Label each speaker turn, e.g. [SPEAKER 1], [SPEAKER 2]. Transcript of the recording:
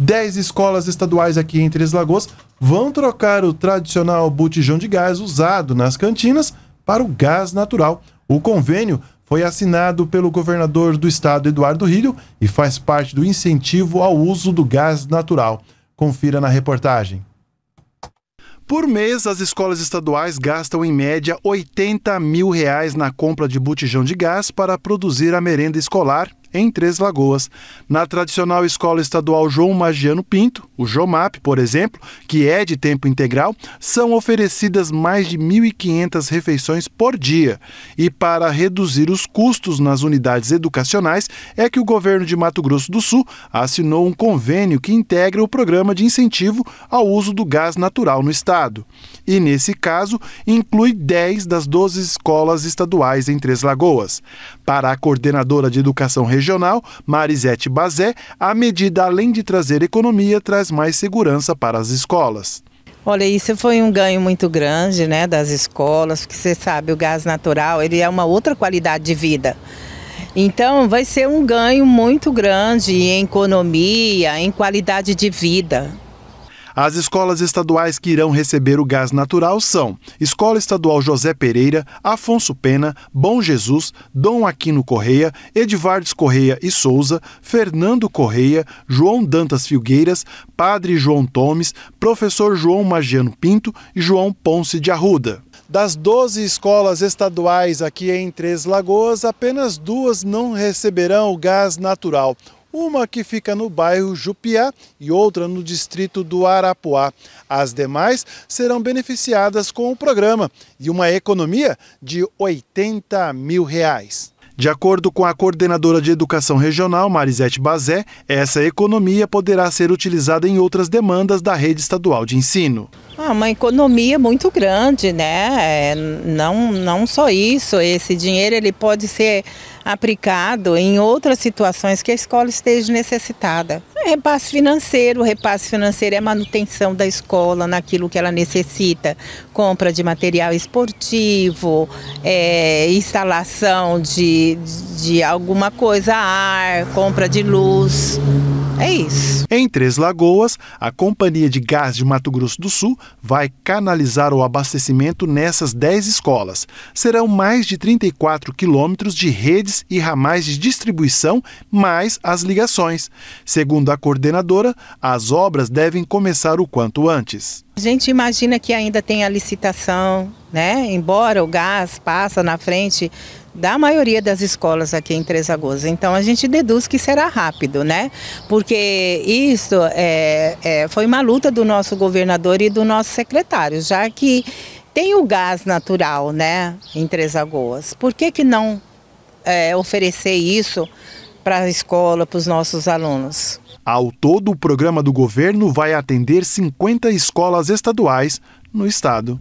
[SPEAKER 1] 10 escolas estaduais aqui em Três Lagoas vão trocar o tradicional botijão de gás usado nas cantinas para o gás natural. O convênio foi assinado pelo governador do estado, Eduardo Rílio, e faz parte do incentivo ao uso do gás natural. Confira na reportagem. Por mês, as escolas estaduais gastam em média 80 mil reais na compra de botijão de gás para produzir a merenda escolar em Três Lagoas. Na tradicional Escola Estadual João Magiano Pinto, o JOMAP, por exemplo, que é de tempo integral, são oferecidas mais de 1.500 refeições por dia. E para reduzir os custos nas unidades educacionais, é que o governo de Mato Grosso do Sul assinou um convênio que integra o programa de incentivo ao uso do gás natural no estado. E nesse caso, inclui 10 das 12 escolas estaduais em Três Lagoas. Para a coordenadora de educação regional, Marisete Bazé, a medida, além de trazer economia, traz mais segurança para as escolas.
[SPEAKER 2] Olha, isso foi um ganho muito grande né, das escolas, porque você sabe, o gás natural ele é uma outra qualidade de vida. Então, vai ser um ganho muito grande em economia, em qualidade de vida.
[SPEAKER 1] As escolas estaduais que irão receber o gás natural são Escola Estadual José Pereira, Afonso Pena, Bom Jesus, Dom Aquino Correia, Edvardes Correia e Souza, Fernando Correia, João Dantas Filgueiras, Padre João Tomes, Professor João Magiano Pinto e João Ponce de Arruda. Das 12 escolas estaduais aqui em Três Lagoas, apenas duas não receberão o gás natural uma que fica no bairro Jupiá e outra no distrito do Arapuá. As demais serão beneficiadas com o programa e uma economia de 80 mil reais. De acordo com a coordenadora de educação regional, Marisete Bazé, essa economia poderá ser utilizada em outras demandas da rede estadual de ensino.
[SPEAKER 2] Ah, uma economia muito grande, né? É, não, não só isso, esse dinheiro ele pode ser aplicado em outras situações que a escola esteja necessitada. Repasse financeiro, repasse financeiro é manutenção da escola naquilo que ela necessita, compra de material esportivo, é, instalação de,
[SPEAKER 1] de alguma
[SPEAKER 2] coisa, ar, compra
[SPEAKER 1] de luz. É isso. Em Três Lagoas, a Companhia de Gás de Mato Grosso do Sul vai canalizar o abastecimento nessas 10 escolas. Serão mais de 34 quilômetros de redes e ramais de distribuição, mais as ligações. Segundo a coordenadora, as obras devem começar o quanto antes.
[SPEAKER 2] A gente imagina que ainda tem a licitação, né? Embora o gás passa na frente da maioria das escolas aqui em Três Lagoas. Então a gente deduz que será rápido, né? Porque isso é, é, foi uma luta do nosso governador e do nosso secretário, já que tem o gás natural, né, em Três Lagoas. Por que, que não é, oferecer isso para a escola, para os nossos alunos?
[SPEAKER 1] Ao todo, o programa do governo vai atender 50 escolas estaduais no estado.